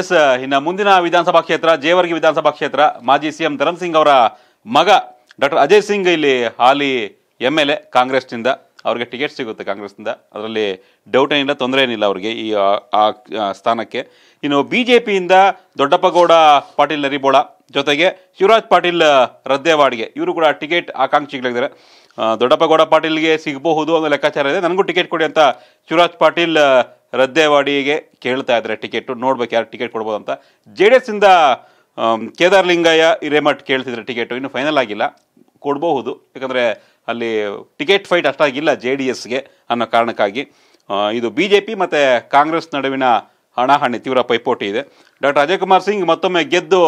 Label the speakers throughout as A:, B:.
A: S ಇನ್ನು ಮುಂದಿನ ವಿಧಾನಸಭಾ ಕ್ಷೇತ್ರ ಜೇವರ್ಗಿ ವಿಧಾನಸಭಾ ಕ್ಷೇತ್ರ ಮಾಜಿ ಸಿಎಂ ಧರಮ್ ಸಿಂಗ್ ಅವರ ಮಗ ಡಾಕ್ಟರ್ ಅಜಯ್ ಸಿಂಗ್ ಇಲ್ಲಿ ಹಾಲಿ ಎಮ್ ಎಲ್ ಎ ಕಾಂಗ್ರೆಸ್ನಿಂದ ಅವ್ರಿಗೆ ಟಿಕೆಟ್ ಸಿಗುತ್ತೆ ಕಾಂಗ್ರೆಸ್ನಿಂದ ಅದರಲ್ಲಿ ಡೌಟ್ ಏನಿಲ್ಲ ತೊಂದರೆ ಏನಿಲ್ಲ ಅವರಿಗೆ ಈ ಆ ಸ್ಥಾನಕ್ಕೆ ಇನ್ನು ಬಿ ಜೆ ಪಿಯಿಂದ ದೊಡ್ಡಪ್ಪಗೌಡ ಪಾಟೀಲ್ ನರಿಬೋಳ ಜೊತೆಗೆ ಶಿವರಾಜ್ ಪಾಟೀಲ್ ರದ್ದೇವಾಡಿಗೆ ಇವರು ಕೂಡ ಟಿಕೆಟ್ ಆಕಾಂಕ್ಷಿಗಳಿದ್ದಾರೆ ದೊಡ್ಡಪ್ಪಗೌಡ ಪಾಟೀಲ್ಗೆ ಸಿಗಬಹುದು ಅನ್ನೋ ಲೆಕ್ಕಾಚಾರ ಇದೆ ನನಗೂ ಟಿಕೆಟ್ ಕೊಡಿ ಅಂತ ಶಿವರಾಜ್ ಪಾಟೀಲ್ ರದ್ದೇವಾಡಿಗೆ ಕೇಳ್ತಾ ಇದ್ದಾರೆ ಟಿಕೆಟು ನೋಡ್ಬೇಕು ಯಾರು ಟಿಕೆಟ್ ಕೊಡ್ಬೋದು ಅಂತ ಜೆ ಡಿ ಕೇದಾರ್ ಲಿಂಗಯ್ಯ ಇರೇಮಠ್ ಕೇಳ್ತಿದ್ರೆ ಟಿಕೆಟು ಇನ್ನು ಫೈನಲ್ ಆಗಿಲ್ಲ ಕೊಡಬಹುದು ಯಾಕಂದರೆ ಅಲ್ಲಿ ಟಿಕೆಟ್ ಫೈಟ್ ಅಷ್ಟಾಗಿಲ್ಲ ಜೆ ಡಿ ಎಸ್ಗೆ ಅನ್ನೋ ಕಾರಣಕ್ಕಾಗಿ ಇದು ಬಿ ಜೆ ಪಿ ಮತ್ತು ಕಾಂಗ್ರೆಸ್ ನಡುವಿನ ಹಣಾಹಣಿ ತೀವ್ರ ಪೈಪೋಟಿ ಇದೆ ಡಾಕ್ಟರ್ ಅಜಯ್ ಕುಮಾರ್ ಸಿಂಗ್ ಮತ್ತೊಮ್ಮೆ ಗೆದ್ದು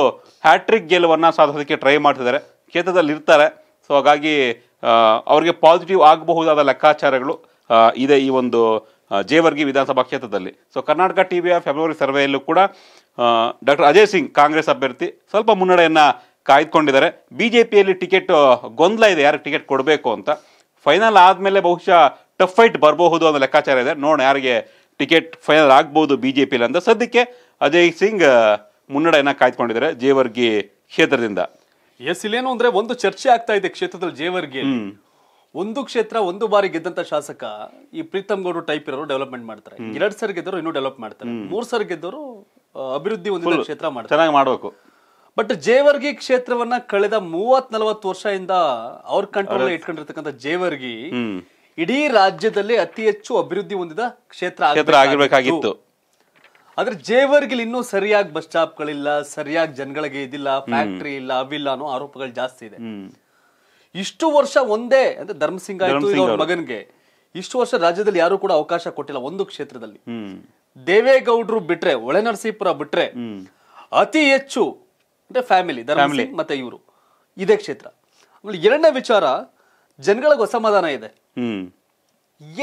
A: ಹ್ಯಾಟ್ರಿಕ್ ಗೆಲುವನ್ನು ಸಾಧಿಸೋದಕ್ಕೆ ಟ್ರೈ ಮಾಡ್ತಿದ್ದಾರೆ ಕ್ಷೇತ್ರದಲ್ಲಿ ಇರ್ತಾರೆ ಸೊ ಹಾಗಾಗಿ ಅವರಿಗೆ ಪಾಸಿಟಿವ್ ಆಗಬಹುದಾದ ಲೆಕ್ಕಾಚಾರಗಳು ಇದೆ ಈ ಒಂದು ಜೇವರ್ಗಿ ವಿಧಾನಸಭಾ ಕ್ಷೇತ್ರದಲ್ಲಿ so Karnataka T V February ಸರ್ವೆಯಲ್ಲೂ ಕೂಡ ಡಾಕ್ಟರ್ ಅಜಯ್ ಸಿಂಗ್ ಕಾಂಗ್ರೆಸ್ ಅಭ್ಯರ್ಥಿ ಸ್ವಲ್ಪ ಮುನ್ನಡೆಯನ್ನು ಕಾಯ್ದುಕೊಂಡಿದ್ದಾರೆ ಬಿ ಜೆ ಪಿಯಲ್ಲಿ ಟಿಕೆಟ್ ಗೊಂದಲ ಇದೆ ಯಾರಿಗೆ ಟಿಕೆಟ್ ಕೊಡಬೇಕು ಅಂತ ಫೈನಲ್ ಆದಮೇಲೆ ಬಹುಶಃ ಟಫ್ ಫೈಟ್ ಬರಬಹುದು ಅನ್ನೋ ಲೆಕ್ಕಾಚಾರ ಇದೆ ನೋಡೋಣ ಯಾರಿಗೆ ಟಿಕೆಟ್ ಫೈನಲ್ ಆಗ್ಬೋದು ಬಿ ಜೆ ಪಿಲಿ ಅಂತ ಸದ್ಯಕ್ಕೆ ಅಜಯ್ ಸಿಂಗ್ ಮುನ್ನಡೆಯನ್ನು ಕಾಯ್ದುಕೊಂಡಿದ್ದಾರೆ ಜೇವರ್ಗಿ ಕ್ಷೇತ್ರದಿಂದ
B: ಎಸ್ ಇಲ್ಲೇನು ಅಂದ್ರೆ ಒಂದು ಚರ್ಚೆ ಆಗ್ತಾ ಇದೆ ಕ್ಷೇತ್ರದಲ್ಲಿ ಜೇವರ್ಗಿ ಒಂದು ಕ್ಷೇತ್ರ ಒಂದು ಬಾರಿ ಗೆದ್ದಂತ ಶಾಸಕ ಈ ಪ್ರೀತಮ್ ಗೌಡ್ರು ಟೈಪ್ ಇರೋರು ಡೆವಲಪ್ಮೆಂಟ್ ಮಾಡ್ತಾರೆ ಎರಡ್ ಸರ್ ಗೆದ್ದವರು ಇನ್ನೂ ಡೆವಲಪ್ ಮಾಡ್ತಾರೆ ಮೂರ್ ಸರ್ ಗೆದ್ದವರು ಅಭಿವೃದ್ಧಿ ಹೊಂದಿದ ಕ್ಷೇತ್ರ ಮಾಡ್ತಾರೆ ಚೆನ್ನಾಗಿ ಮಾಡಬೇಕು ಬಟ್ ಜೇವರ್ಗಿ ಕ್ಷೇತ್ರವನ್ನ ಕಳೆದ ಮೂವತ್ ನಲವತ್ತು ವರ್ಷದಿಂದ ಅವ್ರ ಕಂಟ್ರೋಲ್ ಇಟ್ಕೊಂಡಿರ್ತಕ್ಕಂಥ ಜೇವರ್ಗಿ ಇಡೀ ರಾಜ್ಯದಲ್ಲಿ ಅತಿ ಹೆಚ್ಚು ಅಭಿವೃದ್ಧಿ ಹೊಂದಿದ ಕ್ಷೇತ್ರ ಆಗಿರ್ಬೇಕಾಗಿತ್ತು ಆದ್ರೆ ಜೇವರ್ಗಿಲ್ ಇನ್ನೂ ಸರಿಯಾಗಿ ಬಸ್ ಸ್ಟಾಪ್ಗಳಿಲ್ಲ ಸರಿಯಾಗಿ ಜನಗಳಿಗೆ ಇದಿಲ್ಲ ಫ್ಯಾಕ್ಟ್ರಿ ಇಲ್ಲ ಅವಿಲ್ಲ ಅನ್ನೋ ಆರೋಪಗಳು ಜಾಸ್ತಿ ಇದೆ ಇಷ್ಟು ವರ್ಷ ಒಂದೇ ಅಂದ್ರೆ ಧರ್ಮಸಿಂಗ್ ಆಯ್ತು ಅವ್ರ ಮಗನ್ಗೆ ಇಷ್ಟು ವರ್ಷ ರಾಜ್ಯದಲ್ಲಿ ಯಾರು ಕೂಡ ಅವಕಾಶ ಕೊಟ್ಟಿಲ್ಲ ಒಂದು ಕ್ಷೇತ್ರದಲ್ಲಿ ದೇವೇಗೌಡರು ಬಿಟ್ರೆ ನರಸೀಪುರ ಬಿಟ್ರೆ ಅತಿ ಹೆಚ್ಚು ಅಂದ್ರೆ ಫ್ಯಾಮಿಲಿ ಧರ್ಮಸಿಂಗ್ ಮತ್ತೆ ಇವರು ಇದೇ ಕ್ಷೇತ್ರ ಎರಡನೇ ವಿಚಾರ ಜನಗಳಿಗೆ ಅಸಮಾಧಾನ ಇದೆ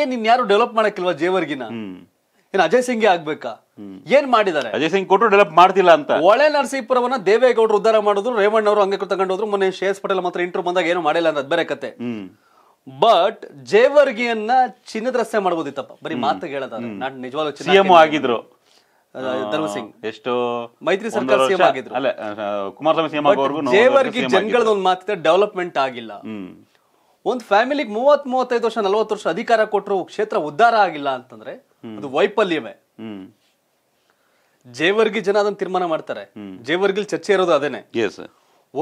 B: ಏನ್ ಇನ್ಯಾರು ಡೆವಲಪ್ ಮಾಡಕ್ಕಿಲ್ವಾ ಜೇವರ್ಗಿನ ಇನ್ನು ಅಜಯ್ ಸಿಂಗ್ ಆಗ್ಬೇಕಾ ಏನ್ ಮಾಡಿದ್ದಾರೆ ಅಜಯ್ ಸಿಂಗ್ ಕೊಟ್ಟು ಡೆವಲಪ್ ಮಾಡ್ತಿಲ್ಲ ಅಂತ ಒಳೆ ನರಸೀಪುರವನ್ನ ದೇವೇಗೌಡರು ಉದ್ದಾರ ಮಾಡಿದ್ರು ರೇವಣ್ಣ ಅವರು ಹಂಗೆ ಹೋದ್ರು ಮೊನ್ನೆ ಶೇಷ್ ಪಟೇಲ್ ಮಾತ್ರ ಇಂಟರ್ವ್ಯೂ ಬಂದಾಗ ಏನು ಮಾಡಿಲ್ಲ ಅಂತ ಬೇರೆ ಕತೆ ಬಟ್ ಜೇವರ್ಗಿಯನ್ನ ಚಿನ್ನದ ರಸ್ತೆ ಮಾಡಬಹುದಿತ್ತಪ್ಪ ಬರೀ ಮಾತು ಹೇಳದ ನಾನು ನಿಜವಾಗ್ಲೂ ಸಿಎಂ ಆಗಿದ್ರು ಧರ್ಮಸಿಂಗ್
A: ಎಷ್ಟು ಮೈತ್ರಿ ಸರ್ಕಾರ ಸಿಎಂ ಆಗಿದ್ರು ಅಲ್ಲ ಕುಮಾರಸ್ವಾಮಿ ಸಿಎಂ ಆಗೋವರೆಗೂ ಜೇವರ್ಗಿ ಜನಗಳದ ಒಂದು
B: ಮಾತಿದ್ರೆ ಡೆವಲಪ್ಮೆಂಟ್ ಆಗಿಲ್ಲ ಒಂದು ಫ್ಯಾಮಿಲಿಗೆ ಮೂವತ್ ಮೂವತ್ತೈದು ವರ್ಷ ನಲವತ್ತು ವರ್ಷ ಅಧಿಕಾರ ಕೊಟ್ಟರು ಕ್ಷೇತ್ರ ಉದ್ಧಾರ ಆಗಿಲ್ಲ ಅಂತಂದ್ರೆ ಅದು ವೈಫಲ್ಯವೇ ಜೇವರ್ಗಿ ಜನ ಅದನ್ನ ತೀರ್ಮಾನ ಮಾಡ್ತಾರೆ ಜೇವರ್ಗಿಲ್ ಚರ್ಚೆ ಇರೋದು ಅದೇನೆ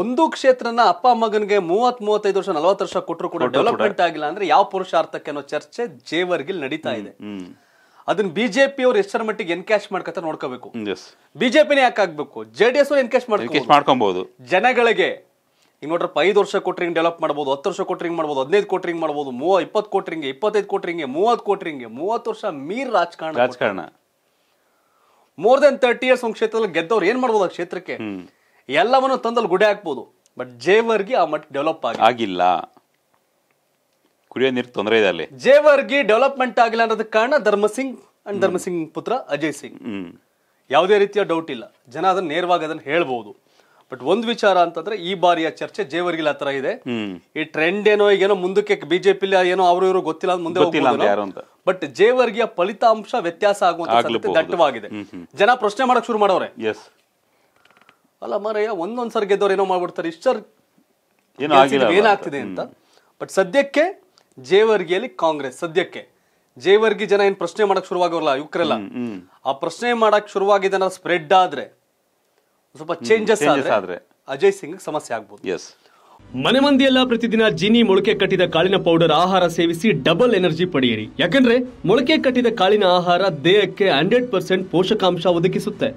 B: ಒಂದು ಕ್ಷೇತ್ರನ ಅಪ್ಪ ಮಗನ್ಗೆ ಮೂವತ್ ಮೂವತ್ತೈದು ವರ್ಷ ನಲವತ್ತು ವರ್ಷ ಕೊಟ್ಟರು ಕೂಡ ಡೆವಲಪ್ಮೆಂಟ್ ಆಗಿಲ್ಲ ಅಂದ್ರೆ ಯಾವ ಪುರುಷಾರ್ಥಕ್ಕೆ ಅನ್ನೋ ಚರ್ಚೆ ಜೇವರ್ಗಿಲ್ ನಡೀತಾ ಇದೆ ಅದನ್ನ ಬಿಜೆಪಿ ಅವ್ರು ಎಷ್ಟರ ಮಟ್ಟಿಗೆ ಎನ್ಕ್ಯಾಶ್ ಮಾಡ್ಕತ ನೋಡ್ಕೋಬೇಕು ಬಿಜೆಪಿನೇ ಯಾಕೆ ಆಗ್ಬೇಕು ಜೆಡಿಎಸ್ ಎನ್ಕ್ಯಾಶ್ ಮಾಡ್ಕೋಬಹುದು ಜನಗಳಿಗೆ ಇನ್ವರ್ಟರ್ ಐದು ವರ್ಷ ಕೊಟ್ರಿಂಗ್ ಡೆವಲಪ್ ಮಾಡ್ಬೋದು ಹತ್ತು ವರ್ಷ ಕೊಟ್ರಿಂಗ್ ಮಾಡ್ಬೋದು ಹದಿನೈದು ಹಿಂಗೆ ಮಾಡ್ಬೋದು ಮೂವ ಇಪ್ಪತ್ತು ಕೋಟ್ರಿಂಗ್ ಇಪ್ಪತ್ತೈದು ಕೋಟ್ರಿಂಗ್ ಮೂವತ್ತು ಕೋಟ್ರಿಂಗ್ ಮೂವತ್ತು ವರ್ಷ ಮೀರ್ ರಾಜಕಾರಣ ರಾಜಕಾರಣ ಮೋರ್ ದೆನ್ ತರ್ಟಿ ಇಯರ್ಸ್ ಒಂದು ಕ್ಷೇತ್ರದಲ್ಲಿ ಗೆದ್ದವ್ರು ಏನ್ ಮಾಡ್ಬೋದು ಆ ಕ್ಷೇತ್ರಕ್ಕೆ ಎಲ್ಲವನ್ನು ತಂದಲ್ಲಿ ಗುಡಿ ಹಾಕ್ಬೋದು ಬಟ್ ಜೇವರ್ಗಿ ಆ ಮಟ್ಟ ಡೆವಲಪ್ ಆಗಿಲ್ಲ
A: ಕುಡಿಯೋ ನೀರು ತೊಂದರೆ ಇದೆ ಅಲ್ಲಿ
B: ಜೇವರ್ಗಿ ಡೆವಲಪ್ಮೆಂಟ್ ಆಗಿಲ್ಲ ಅನ್ನೋದಕ್ಕೆ ಕಾರಣ ಧರ್ಮಸಿಂಗ್ ಅಂಡ್ ಧರ್ಮಸಿಂಗ್ ಪುತ್ರ ಅಜಯ್ ಸಿಂಗ್ ಯಾವುದೇ ರೀತಿಯ ಡೌಟ್ ಇಲ್ಲ ಜನ ಅದನ್ನ ನೇರವಾಗಿ ಅದನ್ನ ಹೇಳ್ಬೋದು ಬಟ್ ಒಂದು ವಿಚಾರ ಅಂತಂದ್ರೆ ಈ ಬಾರಿಯ ಚರ್ಚೆ ಜೇವರ್ಗಿಲ್ ಹತ್ರ ಇದೆ ಈ ಟ್ರೆಂಡ್ ಏನೋ ಈಗೇನೋ ಮುಂದಕ್ಕೆ ಬಿಜೆಪಿ ಏನೋ ಅವರು ಇವರು ಗೊತ್ತಿಲ್ಲ ಮುಂದೆ ಬಟ್ ಜೇವರ್ಗಿಯ ಫಲಿತಾಂಶ ವ್ಯತ್ಯಾಸ ಆಗುವಂತ ದಟ್ಟವಾಗಿದೆ ಜನ ಪ್ರಶ್ನೆ ಮಾಡಕ್ ಶುರು ಮಾಡೋರೆ ಅಲ್ಲ ಮಾರಯ್ಯ ಒಂದೊಂದ್ ಗೆದ್ದವ್ರು ಏನೋ ಮಾಡ್ಬಿಡ್ತಾರೆ ಇಷ್ಟರ್ ಏನಾಗ್ತಿದೆ ಅಂತ ಬಟ್ ಸದ್ಯಕ್ಕೆ ಜೇವರ್ಗಿಯಲ್ಲಿ ಕಾಂಗ್ರೆಸ್ ಸದ್ಯಕ್ಕೆ ಜೇವರ್ಗಿ ಜನ ಏನ್ ಪ್ರಶ್ನೆ ಮಾಡಕ್ ಶುರುವಾಗಲ್ಲ ಯುವಕರೆಲ್ಲ ಆ ಪ್ರಶ್ನೆ ಮಾಡಕ್ ಶುರುವಾಗಿದೆ ಸ್ಪ್ರೆಡ್ ಆದ್ರೆ ಸ್ವಲ್ಪ ಚೇಂಜಸ್ ಆದ್ರೆ ಅಜಯ್ ಸಿಂಗ್ ಸಮಸ್ಯೆ ಆಗ್ಬೋದು ಎಸ್ ಮನೆ ಮಂದಿಯೆಲ್ಲ ಪ್ರತಿದಿನ ಜಿನಿ ಮೊಳಕೆ ಕಟ್ಟಿದ ಕಾಳಿನ ಪೌಡರ್ ಆಹಾರ ಸೇವಿಸಿ ಡಬಲ್ ಎನರ್ಜಿ ಪಡೆಯಿರಿ ಯಾಕಂದ್ರೆ ಮೊಳಕೆ ಕಟ್ಟಿದ ಕಾಳಿನ ಆಹಾರ ದೇಹಕ್ಕೆ ಹಂಡ್ರೆಡ್ ಪರ್ಸೆಂಟ್ ಪೋಷಕಾಂಶ ಒದಗಿಸುತ್ತೆ